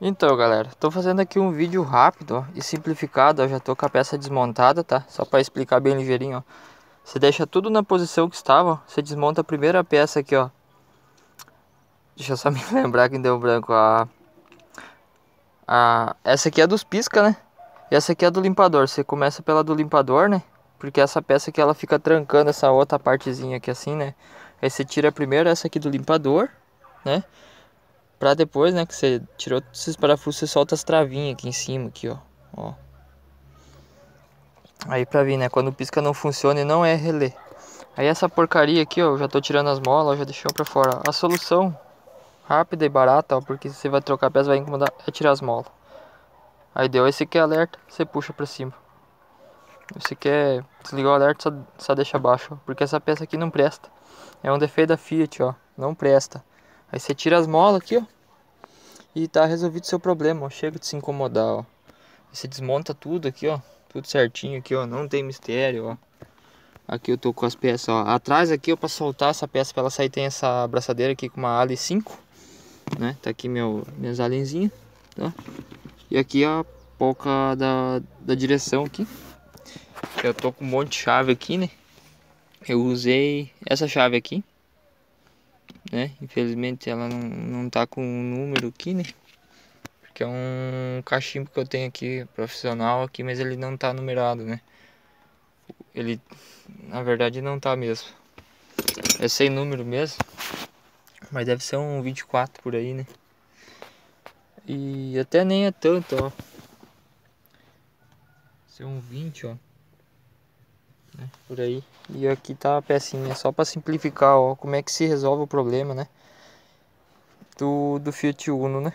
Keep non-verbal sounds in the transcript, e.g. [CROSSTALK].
Então galera, estou fazendo aqui um vídeo rápido ó, e simplificado, ó, já estou com a peça desmontada, tá? Só para explicar bem ligeirinho, ó. Você deixa tudo na posição que estava, ó. você desmonta a primeira peça aqui, ó. Deixa eu só [LAUGHS] me lembrar quem deu branco, a... a... Essa aqui é dos pisca, né? E essa aqui é do limpador, você começa pela do limpador, né? Porque essa peça aqui ela fica trancando essa outra partezinha aqui assim, né? Aí você tira primeiro essa aqui do limpador, né? Pra depois, né, que você tirou esses parafusos, você solta as travinhas aqui em cima, aqui, ó. ó. Aí pra vir, né, quando pisca não funciona e não é relé. Aí essa porcaria aqui, ó, eu já tô tirando as molas, já deixou pra fora. A solução rápida e barata, ó, porque você vai trocar peça, vai incomodar, é tirar as molas. Aí deu esse que é alerta, você puxa pra cima. Você quer é, desligar o alerta, só, só deixa abaixo, porque essa peça aqui não presta. É um defeito da Fiat, ó, não presta. Aí você tira as molas aqui, ó. E tá resolvido seu problema, ó. Chega de se incomodar, ó. Você desmonta tudo aqui, ó. Tudo certinho aqui, ó. Não tem mistério, ó. Aqui eu tô com as peças, ó. Atrás aqui, ó, pra soltar essa peça pra ela sair, tem essa abraçadeira aqui com uma Ali 5. Né? Tá aqui meu, minhas alienzinhas, tá? E aqui a polca da, da direção aqui. Eu tô com um monte de chave aqui, né? Eu usei essa chave aqui né? Infelizmente ela não, não tá com o número aqui, né? Porque é um cachimbo que eu tenho aqui, profissional aqui, mas ele não tá numerado, né? Ele, na verdade, não tá mesmo. É sem número mesmo. Mas deve ser um 24 por aí, né? E até nem é tanto, ó. Ser um 20, ó né? Por aí. E aqui tá a pecinha, só para simplificar, ó, como é que se resolve o problema, né? Do, do Fiat Uno, né?